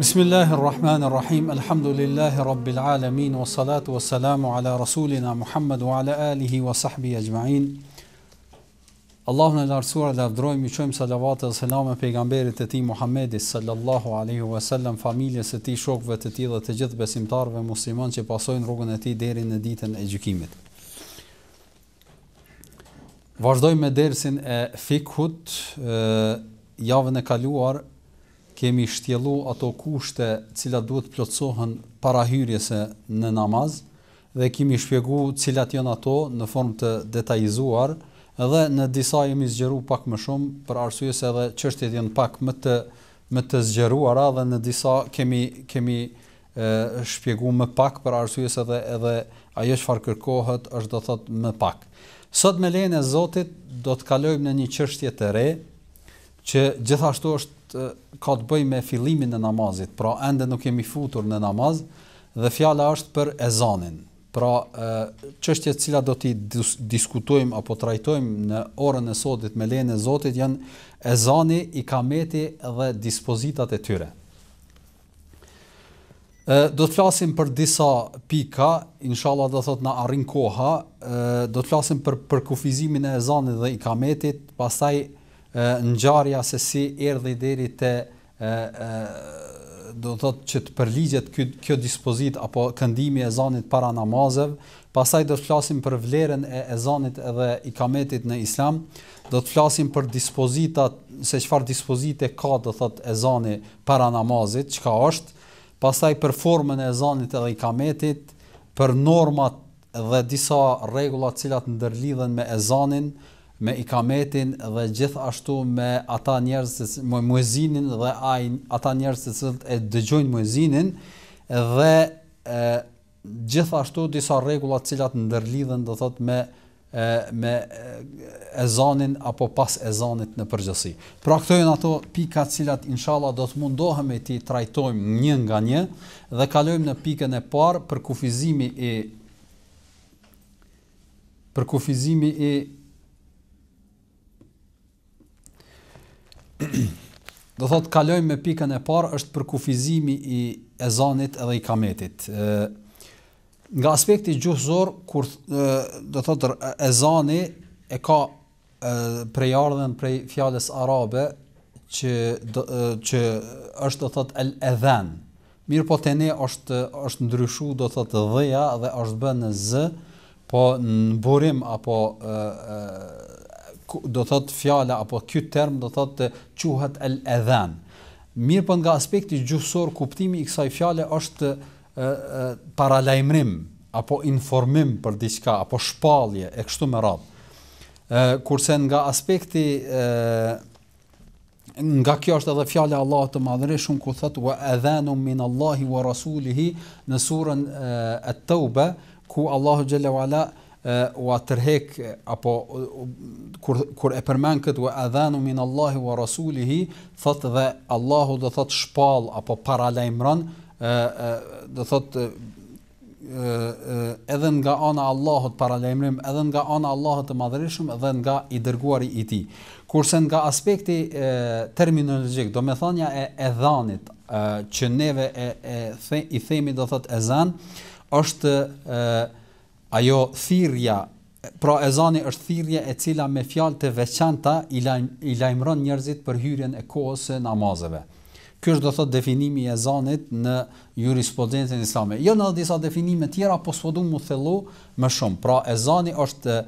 Bismillahi rrahmani rrahim. rabbil alamin. Wa salatu wassalamu ala rasulina Muhammedu ala alihi wa sahbihi ajma'in. Allahun e dashur dhe advdrojm me qojm salavat dhe selam pe pejgamberit e tij Muhammedit sallallahu alaihi wasallam, familjes së tij, shokëve të tij dhe të gjithë besimtarëve musliman që pasojnë rrugën e tij deri në ditën e gjykimit. Vazdojmë me dersin e fikhut, javën e kaluar kemi shtjellu ato kushte cilat duhet plotësohen para hyrjes në namaz dhe kemi shpjeguar cilat janë ato në formë të detajzuar edhe në disa jemi zgjeruar pak më shumë për arsuje se edhe çështjet janë pak më të më të zgjeruara dhe në disa kemi kemi e shpjeguar më pak për arsuje se edhe edhe ajo çfarë kërkohet është do thot më pak. Sot me lejen e Zotit do të kalojmë në një çështje të re, që gjithashtu është ka të bëjë me fillimin e namazit. Pra ende nuk jemi futur në namaz dhe fjala është për ezanin. Pra çështjet që do të diskutojmë apo trajtojmë në orën e sotit me lene e Zotit janë ezani, ikameti dhe dispozitat e tyre. do të flasim për disa pika, inshallah do thotë na arrin koha, do të flasim për përkufizimin e ezanit dhe ikametit, pastaj në ngjarja se si erdhi deri te ë do thotë që të përligjet kjo dispozit apo këndimi e ezanit para namazeve, pastaj do të flasim për vlerën e ezanit edhe i kametit në Islam, do të flasim për dispozitat, se qëfar dispozite ka do thotë ezani para namazit, çka është, pastaj për formën e ezanit edhe i kametit, për normat dhe disa rregulla të cilat ndërlidhen me ezanin me ikametin dhe gjithashtu me ata njerëz që muezinin dhe ai ata njerëz që e dëgjojnë muezinin dhe e, gjithashtu disa rregulla të cilat ndërlidhen do thot me e, me ezanin apo pas ezanit në përgjithësi. Pra këto janë ato pika të cilat inshallah do të mundohem ti trajtojmë një nga një dhe kalojmë në pikën e parë për kufizimin e për kufizimin e do thot kalojmë me pikën e parë është për kufizimin i ezanit edhe i kametit. ë nga aspekti gjuhëzor kur do thot ezani e ka prej ardhen prej fjalës arabe që do, që është do thot el adhan. Mirë po te ne është është ndryshu do thot dhja dhe është bën në z, po në burim apo do thot fjala apo ky term do thot quhet el adhan. Mirë po nga aspekti gjuhësor kuptimi i kësaj fjale është paralajmrim apo informim për diçka apo shpallje e kështu me radhë. Ë kurse nga aspekti ë nga kjo është edhe fjala e Allahut të madhreshun ku thot wa adhanu min Allahi wa rasulihi në surën At-Tauba ku Allahu xhalla wala u atërhek apo kur kur e përmen këtë adhanu min Allahi wa rasulih thot dhe Allahu do thot shpall apo para dhe do thot edhe nga ana e Allahut para edhe nga ana e Allahut të madhërisëm dhe nga i dërguari i Tij. Kurse nga aspekti terminologjik, do me thonë ja e ezanit, që neve e, e, i themi do thot ezan, është e, ajo thirrja pra ezani është thirrja e cila me fjalë të veçanta i lajm i lajmëron njerëzit për hyrjen e kohës së namazeve Ky është do thot definimi i ezanit në jurisprudencën islame. Jo në disa definime të tjera, po sfodum mu thellu më shumë. Pra ezani është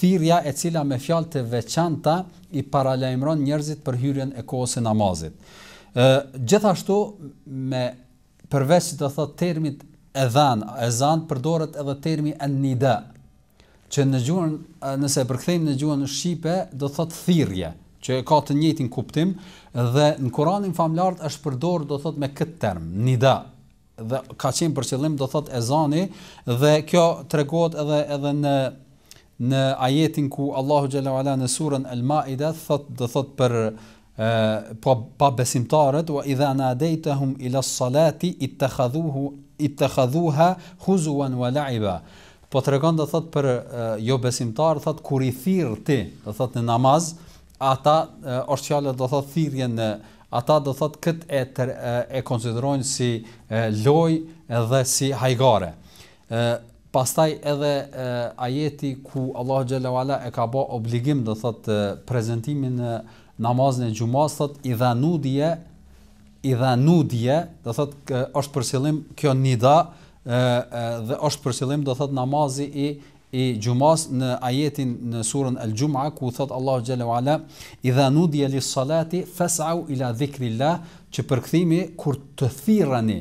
thirrja e cila me fjalë të veçanta i paralajmëron njerëzit për hyrjen e kohës së namazit. Ë gjithashtu me përveç të thot termit e ezan përdoret edhe termi an-nida, që në gjuhën nëse e përkthejmë në gjuhën shqipe do thot thirrje, që ka të njëjtin kuptim dhe në Kur'anin famullart është përdorë do thot me këtë term, nida. Dhe ka qenë për qëllim do thot ezani dhe kjo tregon edhe edhe në në ajetin ku Allahu xhala uala në surën Al-Maida thot thot për po pa, pa besimtarët wa idha nadaitahum ila salati ittakhadhuhu i të khadhuha huzuan wa laiba. Po të regon dhe thot për jo besimtar, thot kur i thirë ti, dhe thot në namaz, ata, është qale dhe thot thirje në, ata dhe thot këtë e, të, e konsiderojnë si loj dhe si hajgare. Pastaj edhe ajeti ku Allah wala e ka bë obligim dhe thot prezentimin në namaz në gjumaz, thot i dhanu i dha nudje, do thot është për sillim kjo nida ë dhe është për sillim do thot namazi i i xumas në ajetin në surën Al-Jumua ku thot Allahu xhelalu ala idha nudiya lis-salati fas'u ila dhikrillah që përkthimi kur të thirrani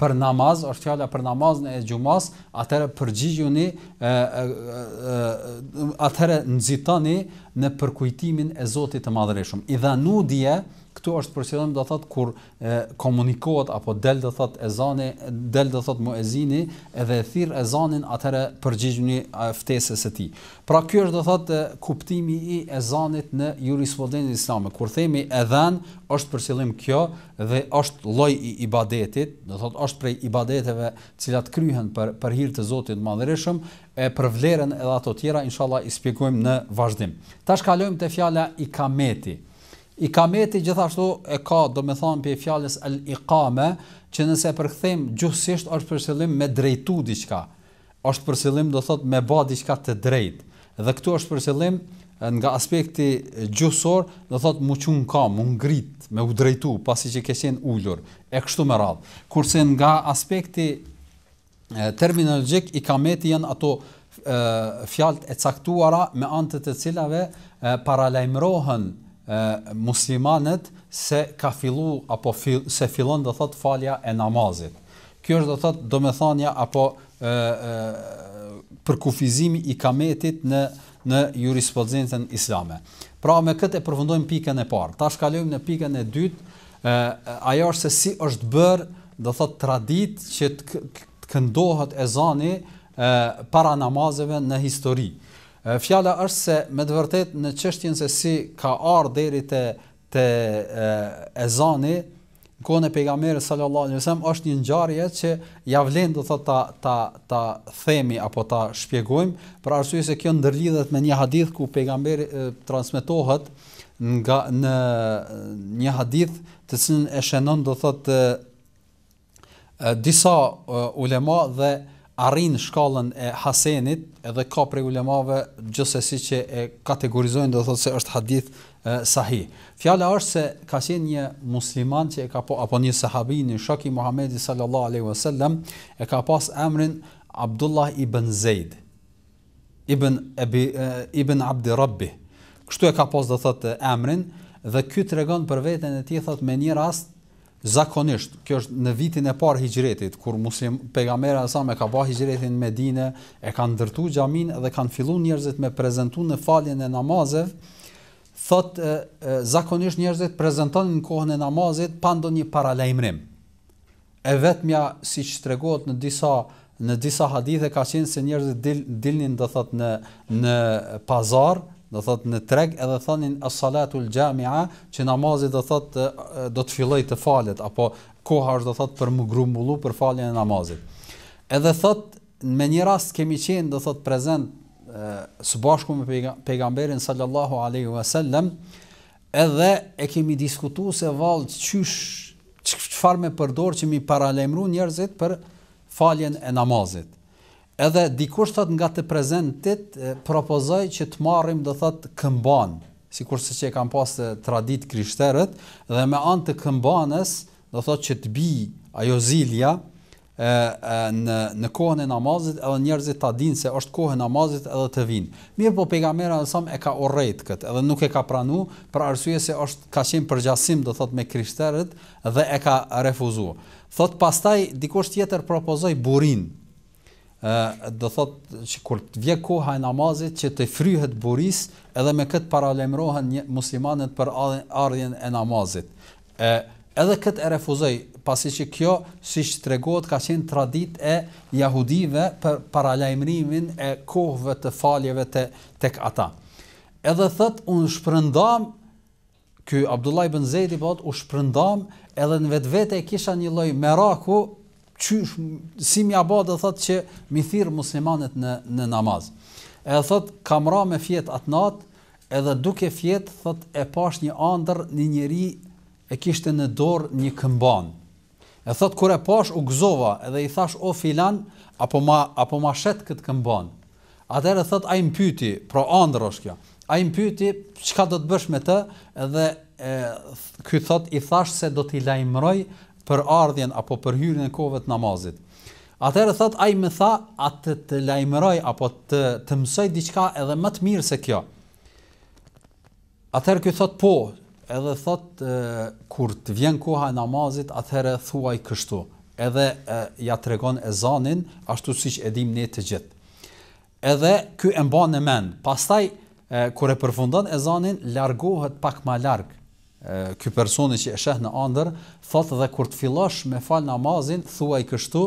për namaz është fjala për namazin e xumas atëherë përgjigjuni atëherë nxitani në përkujtimin e Zotit të Madhëreshëm idha nudiya këtu është përsëritur do thotë kur e, komunikohet apo del do thotë ezani, del do thotë muezini edhe e thirr ezanin atëre përgjigjuni ftesës së tij. Pra ky është do thotë kuptimi i ezanit në jurisprudencën islame. Kur themi ezan është për qëllim kjo dhe është lloj i ibadetit, do thotë është prej ibadeteve të cilat kryhen për për hir të Zotit të e për vlerën edhe ato të tjera inshallah i shpjegojmë në vazhdim. Tash kalojmë te fjala ikameti i kameti gjithashtu e ka do me thonë pje fjales e i që nëse për gjusisht është përselim me drejtu diqka është përselim do thot me ba diqka të drejt. dhe këtu është përselim nga aspekti gjusor do thot muqun ka, mu ngrit me u drejtu pasi që ke ullur e kështu me radhë kurse nga aspekti terminologjik i kameti janë ato fjalt e caktuara me antët e cilave paralajmërohen muslimanët se ka fillu apo fil, se fillon do thot falja e namazit. Kjo është do thot domethënia apo e, për kufizimin i kametit në në jurisprudencën islame. Pra me këtë e përfundojmë pikën e parë. Tash kalojmë në pikën e dytë, ajo është se si është bër do thot traditë që të këndohet ezani e, para namazeve në histori. Fjala është se me të vërtet në qështjen se si ka arë deri të, të e, zani, në kone pegamerë sallallahu alai sallam, është një njarje që javlen do të ta, ta, ta themi apo ta shpjegojmë, për arsuj se kjo ndërlidhet me një hadith ku pejgamberi transmitohet nga, në një hadith të cilën e shenon do të të disa ulema dhe arrin shkallën e hasenit edhe ka prej ulemave gjithsesi që e kategorizojnë do thotë se është hadith sahi Fjala është se ka qenë një musliman që e ka po apo një sahabi një shok i Muhamedit sallallahu alaihi wasallam e ka pas emrin Abdullah ibn Zeid ibn Abi ibn Abd Rabbi. Kështu e ka pas do thotë emrin dhe ky tregon për veten e tij thotë me një rast zakonisht, kjo është në vitin e parë hijretit, kur muslim, pegamera e sa me ka ba hijretin në dine, e kanë dërtu gjamin dhe kanë fillu njerëzit me prezentu në faljen e namazet, thot e, e, zakonisht njerëzit prezentonin në kohën e namazet pa një paralajmrim. E vetëmja si që të në disa Në disa hadithe ka qenë se njerëzit dil, dilnin do thot në në pazar, do thot në treg edhe thonin as salatul jamia që namazi do thot do të filloj të falet apo koha është do thot për më grumbullu për faljen e namazit. Edhe thot me një rast kemi qenë do thot prezant së bashku me pejgamberin sallallahu alaihi wasallam edhe e kemi diskutuar se vallë çysh çfarë me përdor që mi paralajmëruan njerëzit për faljen e namazit edhe dikush thot nga të prezentit propozoj që të marrim do thot këmban, sikur se që e kam pas të tradit krishterët, dhe me anë të këmbanës, do thot që të bi ajo zilja, E, e, në, në kohën e namazit edhe njerëzit ta din se është kohë e namazit edhe të vinë. Mirë po pegamera nësëm e ka urrejt këtë edhe nuk e ka pranu për arsuje se është ka qenë përgjasim do thot me krishterët dhe e ka refuzua. Thot pastaj dikush tjetër propozoj burin do thot që kur të vje koha e namazit që të fryhet buris edhe me këtë paralemrohen muslimanët për ardhjen e namazit. E, edhe këtë e refuzoj, pasi që kjo, si që të regohet, ka qenë tradit e jahudive për paralajmrimin e kohëve të faljeve të, tek këta. Edhe thot, unë shpërëndam, kjo Abdullah i Benzedi, po u shpërëndam edhe në vetë vete e kisha një loj meraku, qysh si më ba dhe thot që mi thirr muslimanet në, në namaz. E thot kam ra me fjet atë natë edhe duke fjet thot e pash një andër një njeri e kishte në dorë një këmban. E thot kur e pash u gëzova edhe i thash o filan apo ma, apo ma shet këtë këmban. Atër e thot a i mpyti, pra andër është kjo, a i mpyti qka do të bësh me të edhe këtë thot i thash se do t'i lajmëroj për ardhjen apo për hyrjen e kohëve të namazit. Atëherë thot ai më tha atë të lajmëroj apo të të mësoj diçka edhe më të mirë se kjo. Atëherë ky thot po, edhe thot e, kur të vjen koha e namazit, atëherë thuaj kështu, edhe e, ja tregon ezanin ashtu siç e dimë ne të gjithë. Edhe ky e mban në mend. Pastaj kur e përfundon ezanin, largohet pak më larg ky personi që e sheh në ëndër thot dhe kur të fillosh me fal namazin thuaj kështu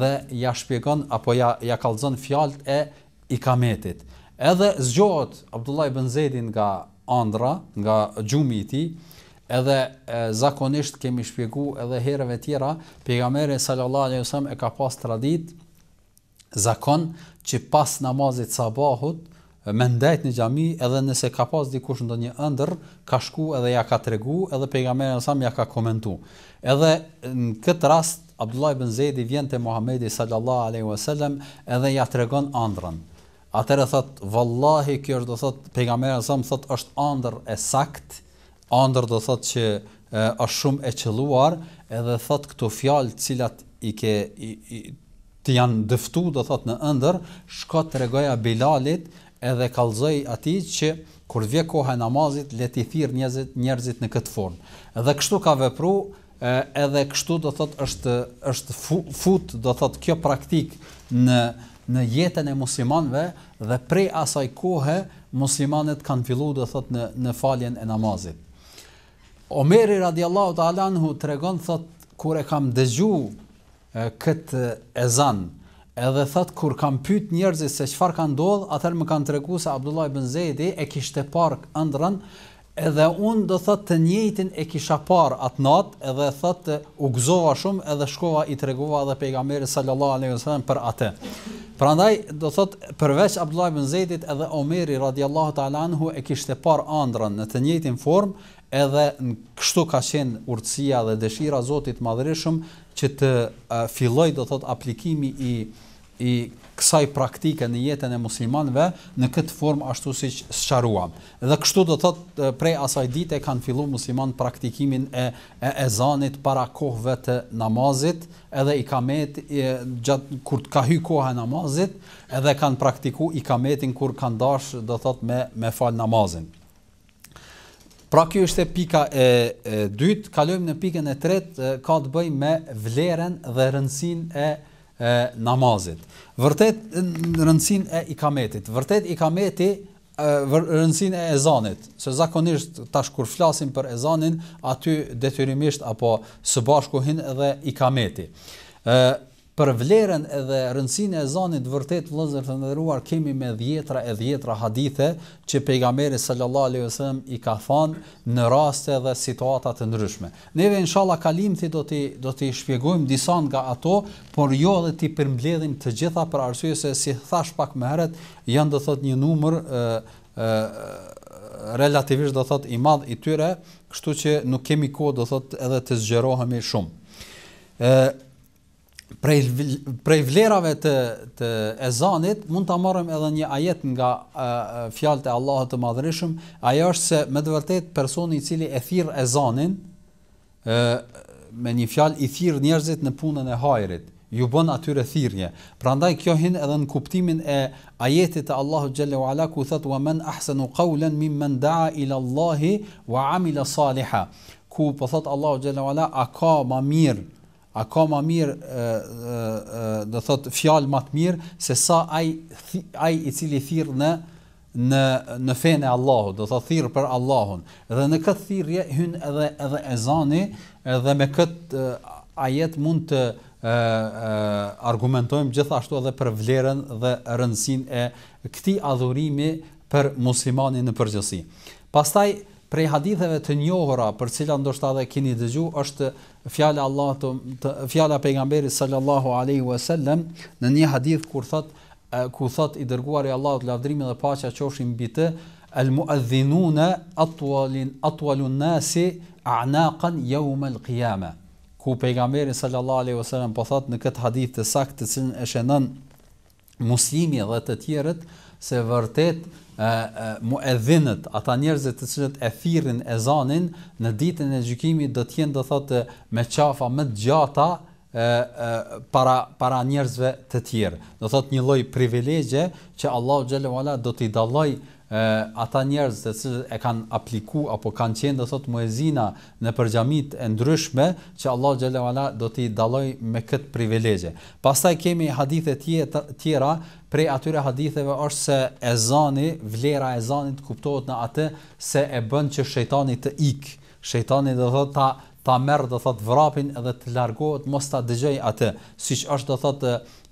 dhe ja shpjegon apo ja ja kallzon fjalët e ikametit edhe zgjohet Abdullah ibn Zeid nga ëndra nga xhumi i tij edhe e, zakonisht kemi shpjeguar edhe herëve tjera pejgamberi sallallahu alajhi wasallam e ka pas tradit zakon që pas namazit sabahut ndajt në xhami edhe nëse ka pas dikush një ëndër, ka shku edhe ja ka tregu, edhe pejgamberi sa më ja ka komentu. Edhe në këtë rast Abdullah ibn Zeid vjen te Muhamedi sallallahu alaihi wasallam edhe ja tregon ëndrrën. e thot vallahi kjo do thot pejgamberi sa më thot është ëndër e sakt, ëndër do thot që është shumë e qelluar edhe thot këto fjalë cilat i ke i, i, të janë dëftu, do thot, në ndër, shkot të regoja Bilalit, edhe kallëzoi atij që kur vje koha e namazit leti thirr njerëzit njerëzit në këtë formë. Dhe kështu ka vepruar, edhe kështu do thotë është është fut do thotë kjo praktik në në jetën e muslimanëve dhe prej asaj kohe muslimanët kanë filluar do thotë në në faljen e namazit. Omeri radiallahu ta ala anhu tregon thotë kur e kam dëgju kët ezan edhe thot kur kam pyet njerëzit se çfarë ka ndodhur, atëherë më kanë treguar se Abdullah ibn Zeidi e kishte parë ëndrrën edhe un do thot të njëjtin e kisha parë at nat edhe thot u gëzova shumë edhe shkova i tregova edhe pejgamberit sallallahu alejhi dhe sellem për atë. Prandaj do thot përveç Abdullah ibn Zeidit edhe Omeri radhiyallahu ta'ala anhu e kishte parë ëndrrën në të njëjtin formë edhe në kështu ka qenë urtësia dhe dëshira e Zotit madhërishëm Madhërisëm që të filloj do thot aplikimi i i kësaj praktike në jetën e muslimanëve në këtë formë ashtu siç sqaruam. Dhe kështu do thot prej asaj dite kanë filluar musliman praktikimin e e ezanit para kohëve të namazit, edhe i kamet gjat kur ka hy koha e namazit, edhe kanë praktikuar i kametin kur kanë dashur do thot me me fal namazin. Pra kjo është e pika e, e dytë, kalojmë në pikën e tretë, ka të bëjë me vlerën dhe rëndësinë e e namazit. Vërtet rëndësin e ikametit. Vërtet ikameti rëndësin e ezanit. Se zakonisht tash kur flasim për ezanin, aty detyrimisht apo së bashku hin edhe ikameti. Ë për vlerën edhe rëndësinë e zonit vërtet vëllazër të nderuar kemi me dhjetra e dhjetra hadithe që pejgamberi sallallahu alejhi dhe sellem i ka thënë në raste dhe situata të ndryshme. Ne inshallah kalimti do ti do ti shpjegojmë disa nga ato, por jo edhe ti përmbledhim të gjitha për arsye se si thash pak më herët janë do thot një numër ë ë relativisht do thot i madh i tyre, kështu që nuk kemi kohë do thot edhe të zgjerohemi shumë. ë prej prej vlerave të të ezanit mund ta marrim edhe një ajet nga fjalët e Allahut të Madhërisëm, ajo është se me të vërtetë personi i cili e thirr ezanin ë me një fjalë i thirr njerëzit në punën e hajrit, ju bën atyre thirrje. Prandaj kjo hin edhe në kuptimin e ajetit të Allahut xhallahu ala ku thot wa man ahsanu qawlan mimman daa ila Allahi wa amila salihah. Ku po thot Allahu xhallahu ala aka ma mir a ka ma mirë, dhe thot, fjalë matë mirë, se sa aj, ai i cili thirë në, në, në fene Allahu, dhe thot, thirë për Allahun. Dhe në këtë thirrje hynë edhe, edhe ezani, dhe me këtë ajet mund të e, argumentojmë gjithashtu edhe për vlerën dhe rëndësin e këti adhurimi për muslimani në përgjësi. Pastaj, prej haditheve të njohura për të cilat ndoshta edhe keni dëgju është fjala e Allahut fjala e pejgamberit sallallahu alaihi wasallam në një hadith kur thot ku thot i dërguari i Allahut lavdrimi dhe paqja qofshin mbi të al muadhinuna atwal atwal an nas a'naqan yawm al qiyama ku pejgamberi sallallahu alaihi wasallam po thot në këtë hadith të saktë që e shënon muslimi dhe të tjerët se vërtet muedhinët, ata njerëzit të cilët e thirrin ezanin në ditën e gjykimit do të jenë do thotë me qafa më të gjata e, para para njerëzve të tjerë. Do thotë një lloj privilegje që Allahu xhelalu ala do t'i dalloj ata njerëz që e kanë apliku apo kanë qenë do thot muezina në përgjamit e ndryshme që Allah xhala wala do t'i dalloj me kët privilegje. Pastaj kemi hadithe tjera prej atyre haditheve është se e zani, vlera e zanit kuptohet në atë se e bën që shejtani të ikë. Shejtani do thot ta ta merr do thot vrapin edhe të largohet mos ta dëgjoj atë, siç është do thot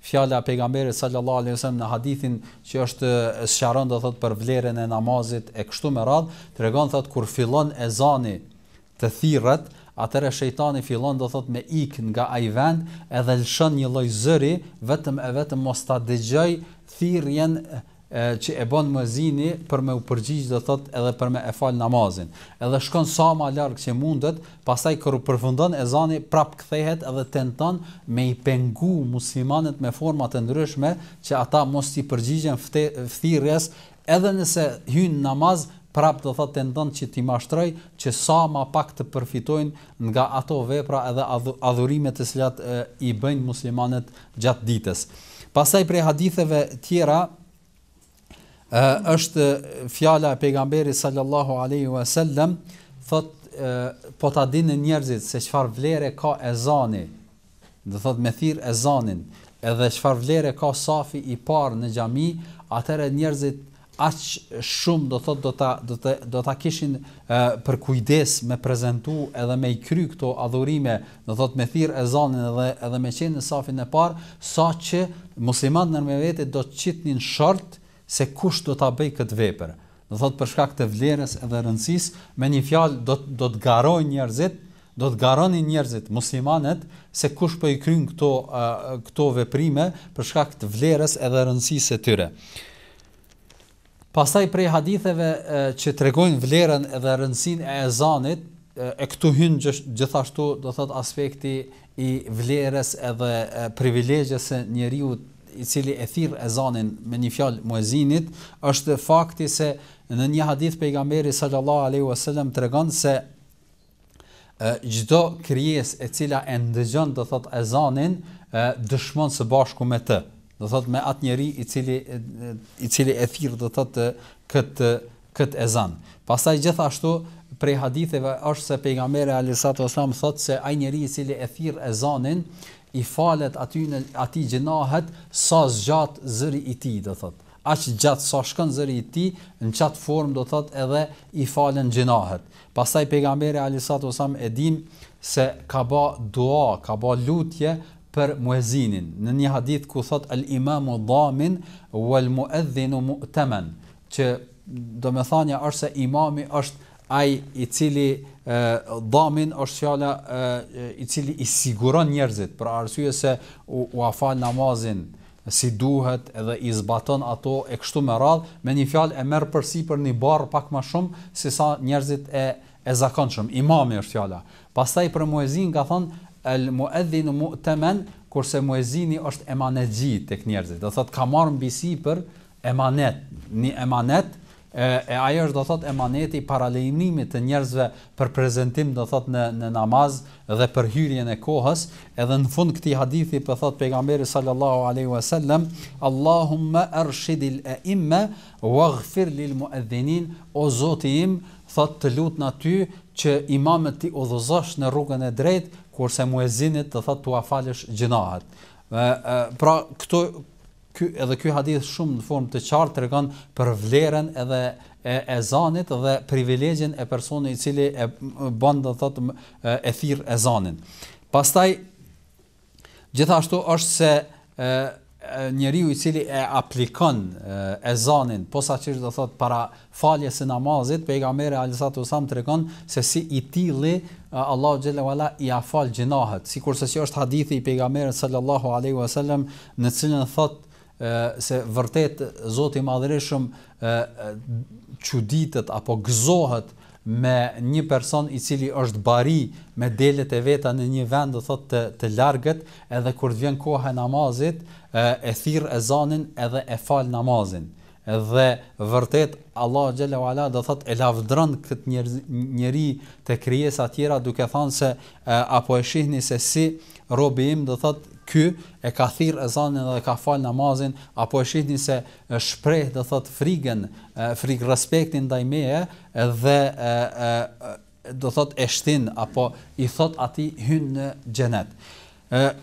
fjala e pejgamberit sallallahu alaihi wasallam në hadithin që është sqaron do thot për vlerën e namazit e kështu me radh tregon thot kur fillon ezani të thirret atëra shejtani fillon do thot me ik nga ai vend edhe lëshon një lloj zëri vetëm e vetëm mos ta dëgjoj thirrjen që e bën muezini për me u përgjigj do thot edhe për me e fal namazin. Edhe shkon sa më larg që mundet, pastaj kur përfundon ezani prap kthehet edhe tenton me i pengu muslimanët me forma të ndryshme që ata mos i përgjigjen fthirrjes, edhe nëse hyn namaz prap do thot tenton që ti mashtroj që sa më pak të përfitojnë nga ato vepra edhe adhurimet të cilat i bëjnë muslimanët gjatë ditës. Pastaj prej haditheve tjera është fjala e pejgamberit sallallahu alaihi wasallam thot po ta dinë njerëzit se çfarë vlere ka ezani do thot me thirr ezanin edhe çfarë vlere ka safi i parë në xhami atëre njerëzit aq shumë do thot do ta do të do ta kishin e, për kujdes me prezantu edhe me i kry këto adhurime do thot me thirr ezanin edhe edhe me qenë në safin e parë saqë muslimanët në vetë do të qitnin short se kush do ta bëj këtë vepër. Do thot për shkak të vlerës edhe rëndësisë, me një fjalë do do të garojnë njerëzit, do të garonin njerëzit muslimanët se kush po i kryen këto këto veprime për shkak të vlerës edhe rëndësisë së tyre. Pastaj prej haditheve që tregojnë vlerën edhe rëndësinë e ezanit e këtu hynë gjithashtu do thot aspekti i vlerës edhe privilegjës e njeriut i cili e thirr ezanin me një fjalë muezinit, është fakti se në një hadith pejgamberi sallallahu alaihi wasallam tregon se çdo krijesë e cila e ndëgjon do thot ezanin, dëshmon së bashku me të. Do thot me atë njerëz i cili i cili e thirr do thot kët kët ezan. Pastaj gjithashtu prej haditheve është se pejgamberi alayhi wasallam thot se ai njeriu i cili e thirr ezanin i falet aty në aty gjinohet sa zgjat zëri i tij do thot. Aq gjat sa shkon zëri i tij në çat form do thot edhe i falen gjinohet. Pastaj pejgamberi Alisatu sam e din se ka bë dua, ka bë lutje për muezinin. Në një hadith ku thot al-imamu dhamin wal muezzinu mu'taman, që do të thonë ja është se imami është ai i cili dhamin është fjala i cili i siguron njerëzit për arsye se u, u afal namazin si duhet edhe i zbaton ato e kështu me radh me një fjalë e merr për një barr pak më shumë se sa njerëzit e e zakonshëm imami është fjala pastaj për muezin ka thon el muezin mu'taman kurse muezini është emanexhi tek njerëzit do thot ka marr mbi sipër emanet një emanet e, e ajo është do thot emaneti paralajmimit të njerëzve për prezantim do thot në në namaz dhe për hyrjen e kohës edhe në fund këtij hadithi po thot pejgamberi sallallahu alaihi wasallam Allahumma arshid al-a'imma waghfir lil-mu'adhdhinin o zoti im thot të lut ty që imamët ti udhëzosh në rrugën e drejtë kurse muezinit të thot tu falësh gjinahat pra këto ky edhe ky hadith shumë në formë të qartë tregon për vlerën edhe e ezanit dhe privilegjin e personit i cili e bën do thotë e thirr ezanin. Pastaj gjithashtu është se e, njeriu i cili e aplikon ezanin posaçërisht do thot para faljes së namazit pejgamberi alayhisatu sallam tregon se si i tilli Allahu xhela wala i afal gjinohet sikurse si është hadithi i pejgamberit sallallahu alaihi wasallam në cilën thotë se vërtet Zoti i Madhërisëm çuditët apo gëzohet me një person i cili është bari me delet e veta në një vend do thotë të, të largët edhe kur të vjen koha e namazit e, e thirr ezanin edhe e fal namazin dhe vërtet Allah xhela ala do thotë e lavdron këtë njerëz njerëj të krijesa të tjera duke thënë se e, apo e shihni se si robi im do thotë ky e ka thirr ezanin dhe ka fal namazin apo e shihni se shpreh do thot frigen, frik respektin ndaj meje dhe e, e, do thot e shtin apo i thot atij hyn në xhenet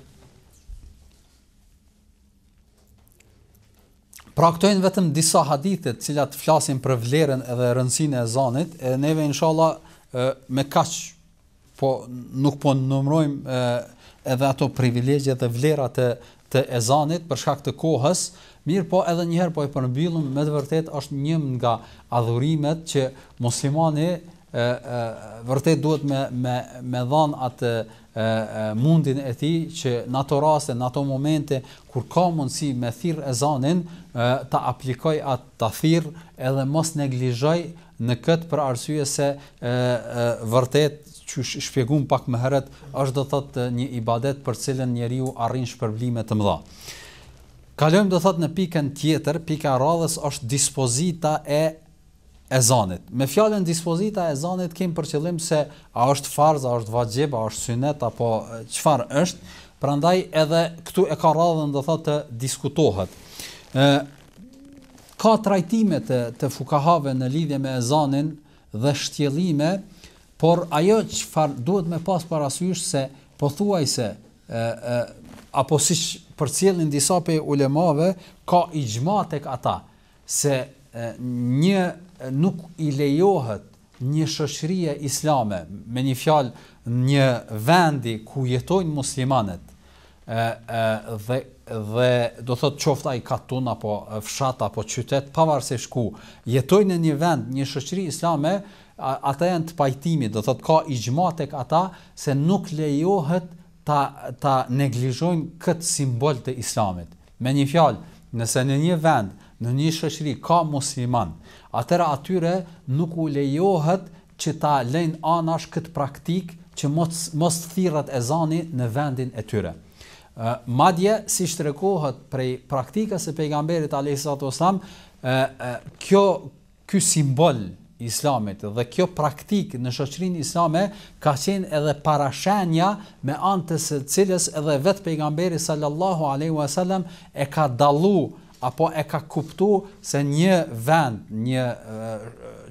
Pra Praktojnë vetëm disa hadithet cilat flasin për vlerën edhe rëndësin e zanit, e neve inshallah me kash, po nuk po nëmrojmë edhe ato privilegje dhe vlerat e, të ezanit për shkak të kohës, mirë po edhe njëherë po e përmbyllum, me të vërtet është një nga adhurimet që muslimani e, e, vërtet duhet me, me, me dhanë atë e, e, mundin e ti që në ato raste, në ato momente, kur ka mundësi me thirë ezanin, ta aplikoj atë të thirë edhe mos neglizhoj në këtë për arsye se e, e, vërtet që shpjegum pak më herët, është do thot një ibadet për cilën njeriu arrin shpërblime të mëdha. Kalojmë do thot në pikën tjetër, pika radhës është dispozita e ezanit. Me fjalën dispozita e ezanit kem për qëllim se a është farz, a është vaxhjeb, a është sunnet apo çfarë është. Prandaj edhe këtu e ka radhën do thot të diskutohet. ë ka trajtime të, të fukahave në lidhje me ezanin dhe shtjellime por ajo farë duhet me pas parasysh se pothuajse ë ë apo siç përcjellin disa pe ulemave ka ijma tek ata se e, një nuk i lejohet një shoqërie islame me një fjalë një vendi ku jetojnë muslimanët dhe dhe do thot qofta i katun apo fshat apo qytet pavarësisht ku jetojnë në një vend një shoqëri islame ata janë të pajtimit, do thotë ka i tek ata se nuk lejohet ta, ta neglizhojmë këtë simbol të islamit. Me një fjalë, nëse në një vend, në një shëshri ka musliman, atëra atyre nuk u lejohet që ta lejnë anash këtë praktikë që mos, mos thirrat e zani në vendin e tyre. Madje, si shtrekohet prej praktikës e pejgamberit a.s. kjo kjo simbol islamit dhe kjo praktik në shoqërinë islame ka qenë edhe parashenja me anë të së cilës edhe vet pejgamberi sallallahu alaihi wasallam e ka dallu apo e ka kuptu se një vend, një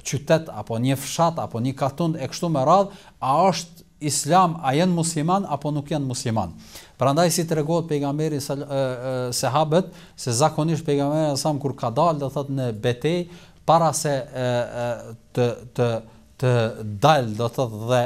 qytet apo një fshat apo një katund e kështu me radh, a është islam, a janë musliman apo nuk janë musliman. Prandaj si tregohet pejgamberi sahabet, se zakonisht pejgamberi sa kur ka dalë do thotë në betejë para se e, e, të të të dal do thot dhe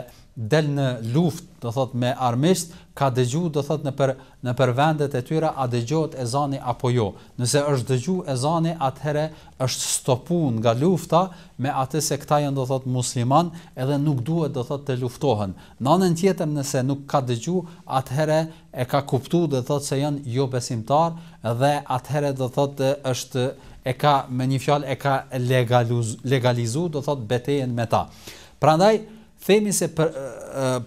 del në luftë do thot me armisht ka dëgju do thot në për në për vendet e tyra, a dëgjohet ezani apo jo nëse është dëgju ezani atëherë është stopuar nga lufta me atë se këta janë do thot musliman edhe nuk duhet do thot të luftohen në anën tjetër nëse nuk ka dëgju atëherë e ka kuptuar do thot se janë jo besimtar dhe atëherë do thot është e ka me një fjalë e ka legaluz, legalizu do thot betejën me ta. Prandaj themi se për,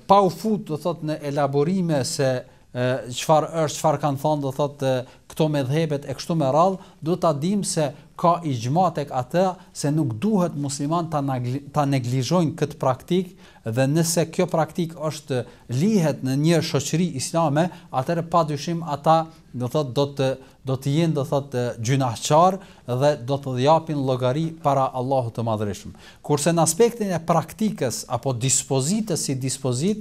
pa u fut do thot në elaborime se çfarë është çfarë kanë thënë do thot e, këto me dhëbet e kështu me radh do ta dim se ka ijma tek atë se nuk duhet musliman ta ta neglizhojnë kët praktik dhe nëse kjo praktik është lihet në një shoqëri islame atëre padyshim ata do thot do të do të jenë do thot gjynahçar dhe do të japin llogari para Allahut të Madhërisht. Kurse në aspektin e praktikës apo dispozitës si dispozit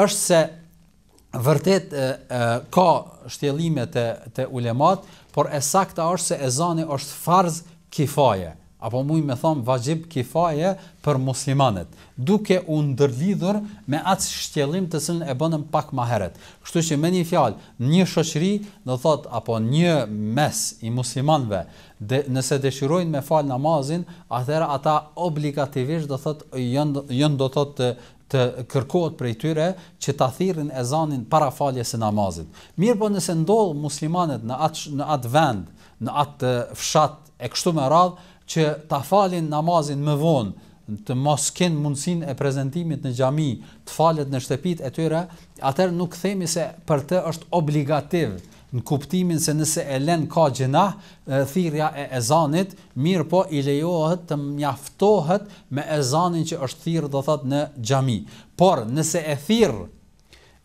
është se vërtet e, e, ka shtjellime të të ulemat, por e saktë është se ezani është farz kifaje apo mui me thonë vajib kifaje për muslimanet, duke u ndërlidhur me atës shtjelim të sënë e bënëm pak maheret. Kështu që me një fjalë, një shoqëri, në thot, apo një mes i muslimanve, dhe nëse dëshirojnë me falë namazin, atëherë ata obligativisht dhe thot, jënë jën do thot të, të kërkohet për e tyre që të thirin e zanin para faljes se namazin. Mirë po nëse ndollë muslimanet në atë vend, në atë fshat e kështu me radhë, që ta falin namazin më vonë, të mos kenë mundësin e prezentimit në gjami, të falet në shtepit e tyre, atër nuk themi se për të është obligativ në kuptimin se nëse e len ka gjina, thirja e ezanit, mirë po i lejohet të mjaftohet me ezanin që është thirë dhe thot në gjami. Por nëse e thirë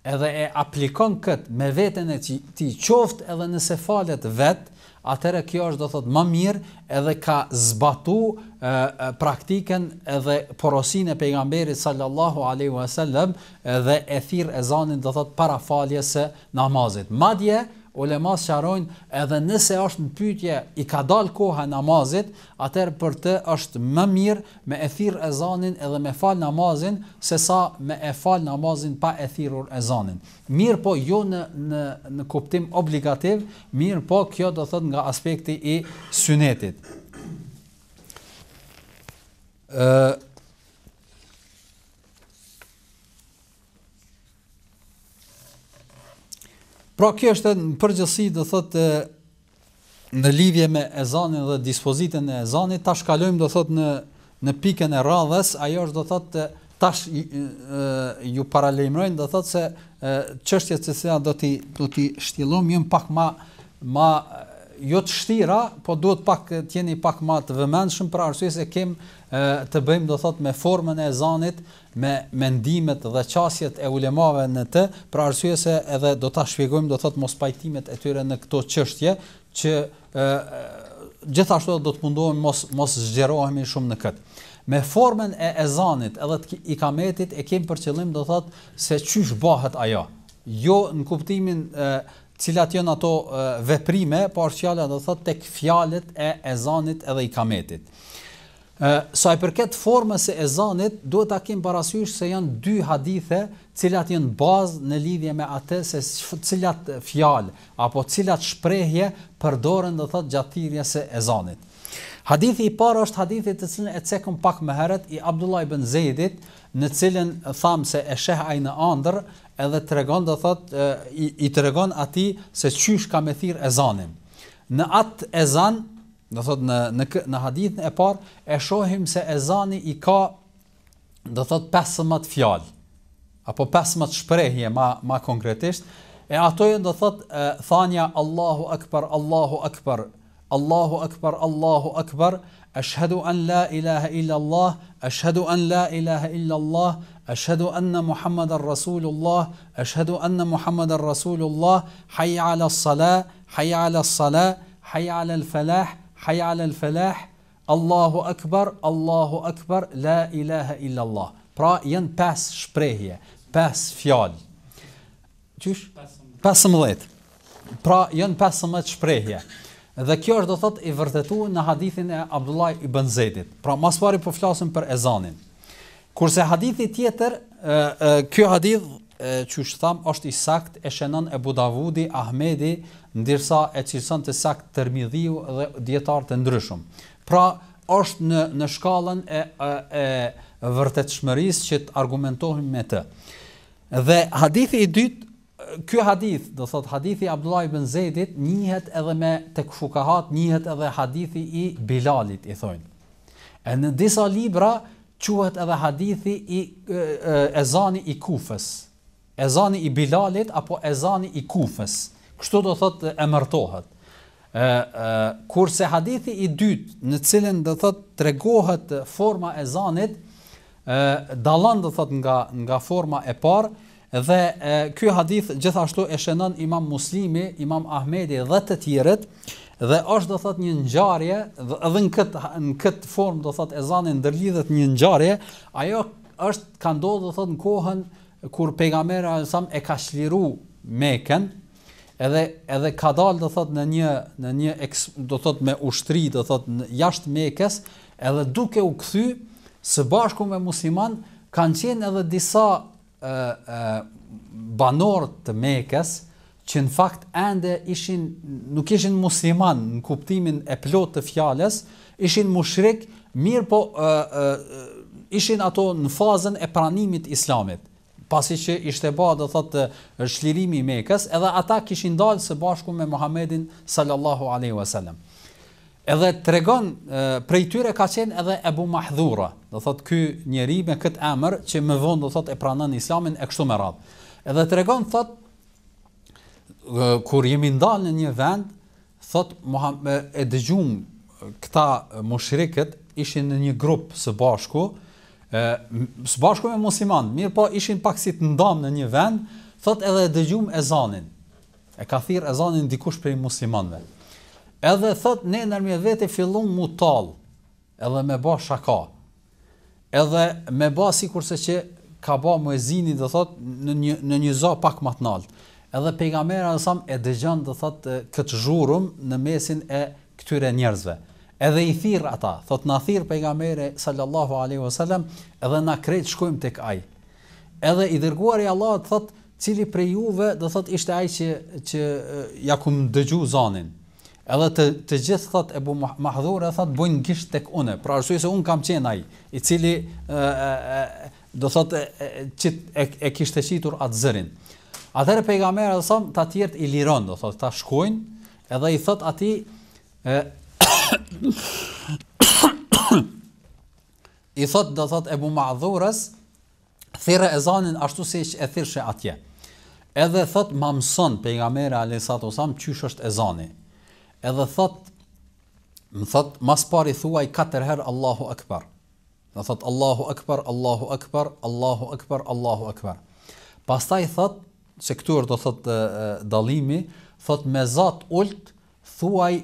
edhe e aplikon këtë me veten e ti qoftë edhe nëse falet vetë, atëre kjo është do thotë më mirë edhe ka zbatu e, e, praktiken edhe porosin e pejgamberit sallallahu aleyhu wasallam sellem edhe e thirë e zanin do thotë para faljes e namazit. Madje, ulemas qarojnë edhe nëse është në pytje i ka dal koha namazit, atër për të është më mirë me e thirë e zanin edhe me fal namazin, se sa me e fal namazin pa e thirur e zanin. Mirë po jo në, në, në kuptim obligativ, mirë po kjo do thot nga aspekti i synetit. Pra kjo është në përgjësi dhe thëtë në lidhje me ezanin dhe dispozitën e ezanit, tash kalojmë dhe thëtë në, në piken e radhës, ajo është dhe thëtë tash ju paralejmërojnë dhe thëtë se qështje që se do t'i shtjelum, jëmë pak ma, ma jo të shtira, po duhet pak të jeni pak ma të vëmendshëm për arsye se kem të bëjmë do thot me formën e ezanit, me mendimet dhe qasjet e ulemave në të, për arsye se edhe do ta shpjegojmë do thot mos pajtimet e tyre në këto çështje që e, e, gjithashtu do të mundohemi mos mos zgjerohemi shumë në këtë. Me formën e ezanit edhe të ikametit e kem për qëllim do thot se çysh bëhet ajo. Jo në kuptimin e, cilat janë ato veprime, parciale po do thot tek fjalët e ezanit edhe i kametit. Ë sa i përket formës së ezanit, duhet ta kemi parasysh se janë dy hadithe, cilat janë bazë në lidhje me atë se cilat fjalë apo cilat shprehje përdoren do thot gjatë thirrjes së ezanit. Hadithi i parë është hadithi të cilin e cekëm pak më herët i Abdullah ibn Zeidit, në cilin thamë se e sheh ai në ëndër, edhe të regon, dhe thot, e, i të regon ati se qysh ka me thirë ezanin. Në atë ezan, dhe thot, në, në, në hadithën e par, e shohim se ezani i ka, dhe thot, 15 mëtë fjallë apo 15 shprehje më më konkretisht e ato janë do thot e, thania Allahu akbar Allahu akbar Allahu akbar Allahu akbar ashhadu an la ilaha illa Allah ashhadu an la ilaha illa Allah Ashhadu anna Muhammadar Rasulullah, ashhadu anna Muhammadar Rasulullah, hayya 'ala s-salah, hayya 'ala s-salah, hayya 'ala l-falah, hayya 'ala l-falah. Allahu akbar, Allahu akbar, la ilaha illa Allah. Pra jan pas shprehje, pas fjal. Qysh? 15. Pra jan 15 shprehje. Dhe kjo është do thot i vërtetu në hadithin e Abdullah i Bënzetit. Pra, masë pari po flasim për ezanin. Kurse hadithi tjetër, kjo hadith, që është thamë, është i sakt e shenon e Budavudi, Ahmedi, ndirësa e cilësën të sakt tërmidhiju dhe djetarë të ndryshumë. Pra, është në, në shkallën e, e, e vërtet shmëris që të argumentohim me të. Dhe hadithi i dytë, kjo hadith, dhe thot, hadithi Abdullah i Benzedit, njëhet edhe me të këfukahat, njëhet edhe hadithi i Bilalit, i thojnë. E në disa libra, quhet edhe hadithi i ezani i Kufës. Ezani i Bilalit apo ezani i Kufës. Kështu do thotë e Ë kurse hadithi i dytë në cilën do thotë regohet forma e ezanit ë dallon do thotë nga nga forma e parë dhe ky hadith gjithashtu e shënon Imam Muslimi, Imam Ahmedi dhe të tjerët dhe është do thot një ngjarje edhe në kët në kët formë do thot ezani ndërlidhet një ngjarje ajo është ka ndodhur do thot në kohën kur pejgamberi alsam e ka shliru Mekën edhe edhe ka dalë do thot në një në një eks, do thot me ushtri do thot jashtë Mekës edhe duke u kthy së bashku me musliman kanë qenë edhe disa ë ë banor të Mekës që në fakt ende ishin nuk ishin musliman në kuptimin e plot të fjalës, ishin mushrik, mirë po ë ë ishin ato në fazën e pranimit islamit. Pasi që ishte bërë do thotë shlirimi i Mekës, edhe ata kishin dalë së bashku me Muhamedit sallallahu alaihi wasallam. Edhe tregon prej tyre ka qenë edhe Ebu Mahdhura, do thotë ky njeri me këtë emër që më vonë do thotë e pranon Islamin e kështu me radhë. Edhe tregon thotë kur jemi ndalë në një vend, thot e dëgjum këta mushrikët, ishin në një grupë së bashku, e, së bashku me muslimanë, mirë po ishin pak si të ndalë në një vend, thot edhe e dëgjum e zanin, e kathir e zanin dikush për i muslimanve. Edhe thot ne nërmje vete fillum mu talë, edhe me ba shaka, edhe me ba si kurse që ka ba zinit, dhe thot në një, në një za pak matë naltë edhe pejgamberi sallallahu alajhi wasallam e dëgjon të thotë këtë zhurum në mesin e këtyre njerëzve. Edhe i thirr ata, thotë na thirr pejgamberi sallallahu alajhi wasallam, edhe na kret shkojmë tek ai. Edhe i dërguari i Allahut thotë, cili prej juve do thotë ishte ai që që ja kum dëgju zanin. Edhe të të gjithë thot bu Mahdhur e thot bojnë gisht tek unë. Pra arsye se un kam qen ai i cili ë do thot e e, e, e kishte qitur atë zërin. Atëherë pejgamberi sa ta tjerë i liron, do thotë, ta shkojnë, edhe i thot atij i thot do thot Ebu Ma'dhuras thirrë ezanin ashtu siç e thirrshe atje. Edhe thot ma mëson pejgamberi alayhisat usam çysh është ezani. Edhe thot më thot mas pari thuaj katër herë Allahu akbar. Do thot Allahu akbar, Allahu akbar, Allahu akbar, Allahu akbar. Pastaj thot se këtur do thot dallimi, thot me Zot ult thuaj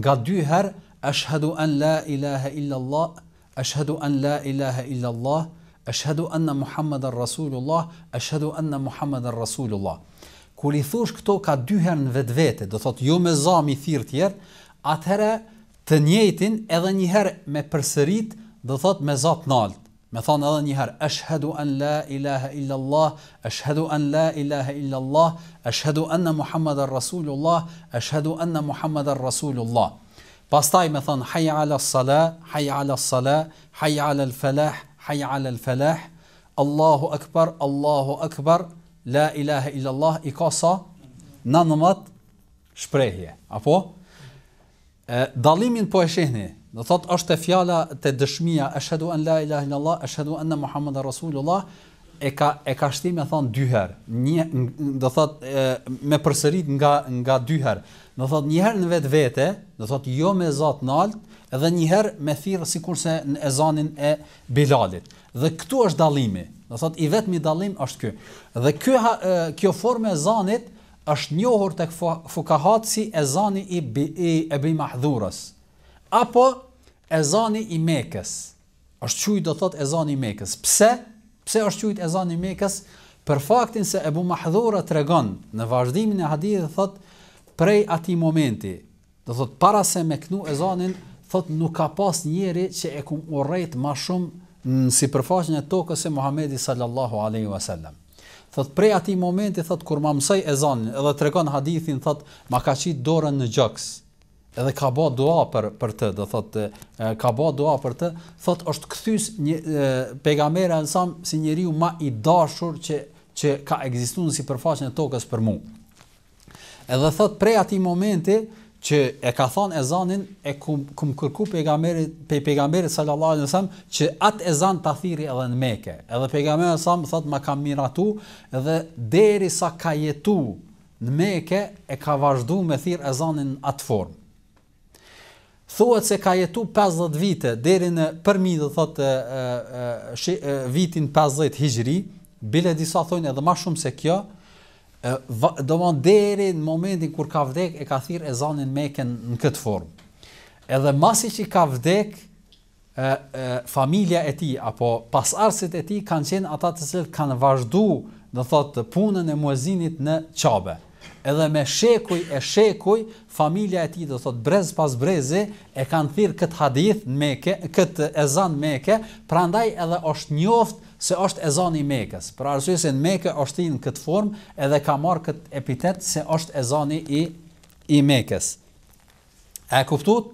nga dy herë ashhadu an la ilaha illa allah ashhadu an la ilaha illa allah ashhadu anna muhammedar rasulullah ashhadu anna muhammedar rasulullah kur i thosh këto ka dy në vetë vetvete do thot jo me zami thirr tjer atëra të njëjtin edhe një me përsërit do thot me zot nalt Me thonë edhe një herë, ashhadu an la ilaha illa Allah, ashhadu an la ilaha illa Allah, ashhadu anna Muhammadar Rasulullah, ashhadu anna Muhammadar Rasulullah. Pastaj me thonë, hayya ala salah, hayya ala salah, hayya ala al-falah, hayya ala al-falah, Allahu akbar, Allahu akbar, la ilaha illa Allah, i ka sa 19 shprehje. Apo? E, dalimin po e shihni, Do thot është e fjala te dëshmia ashhadu an la ilaha illallah allah ashhadu anna muhammeda rasulullah e ka e ka shtim e thon dy herë një do thot e, me përsërit nga nga dy herë do thot një herë në vetvete do thot jo me zot nalt edhe një herë me thirr sikurse në ezanin e Bilalit dhe këtu është dallimi do thot i vetmi dallim është ky dhe ky kjo, kjo formë e ezanit është njohur tek fukahat si ezani i i Ebi Mahdhuras apo ezani i Mekës. Është quajt do thot ezani i Mekës. Pse? Pse është quajt ezani i Mekës? Për faktin se Ebu Mahdhura tregon në vazhdimin e hadithit thot prej atij momenti, do thot para se me knu ezanin, thot nuk ka pas njeri që e kum urrejt më shumë në sipërfaqen e tokës e Muhamedi sallallahu alaihi wasallam. Thot prej atij momenti thot kur ma mësaj ezanin, edhe tregon hadithin thot ma ka qitë dorën në gjoks edhe ka bë dua për për të, do thotë ka bë dua për të, thotë është kthys një pejgamberi ansam si njeriu më i dashur që që ka ekzistuar në sipërfaqen e tokës për mua. Edhe thot prej atij momenti që e ka thon ezanin e kum kum kërku pejgamberit pe pejgamberit sallallahu alaihi wasallam që at ezan ta thirrë edhe në Mekë. Edhe pejgamberi sallallahu alaihi wasallam thot ma kam miratu dhe derisa ka jetu në Mekë e ka vazhduar me thirr ezanin në atë formë thuat se ka jetu 50 vite, deri në përmi dhe thot e, e, e, vitin 50 hijri, bile disa thonë edhe ma shumë se kjo, do më deri në momentin kur ka vdek e ka thirë e zanin meken në këtë formë. Edhe masi që ka vdek, e, e, familia e ti, apo pasarësit e ti, kanë qenë ata të cilët kanë vazhdu, dhe thot, punën e muezinit në qabe edhe me shekuj e shekuj, familja e ti dhe thot brez pas brezi, e kanë thirë kët hadith në meke, këtë ezan në meke, pra ndaj edhe është njoftë se është ezan i mekes. Pra arsujë se në meke është ti në këtë formë, edhe ka marë kët epitet se është ezan i, i mekes. E kuptut?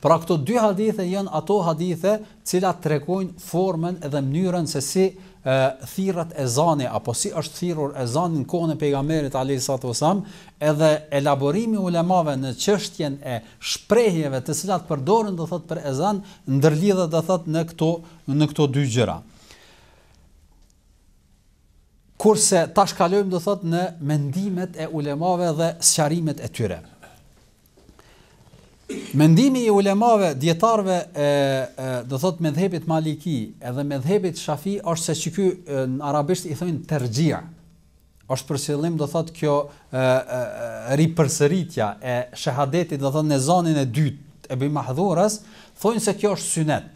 Pra këto dy hadithe janë ato hadithe cilat trekojnë formën edhe mnyrën se si thirrat e zani apo si është thirrur e zani në kohën e pejgamberit Ali sa të edhe elaborimi ulemave në çështjen e shprehjeve të cilat përdoren do thot për ezan ndërlidhet do thot në këto në këto dy gjëra. Kurse tash kalojmë do thot në mendimet e ulemave dhe sqarimet e tyre. Mendimi i ulemave, djetarve, e, e, dhe thot me dhebit maliki edhe me dhebit shafi, është se që kjo në arabisht i thojnë tërgjia. është përshillim, dhe thot kjo e, e, ripërsëritja e shahadetit, dhe thot në zanin e dytë e bimahdhurës, thojnë se kjo është synet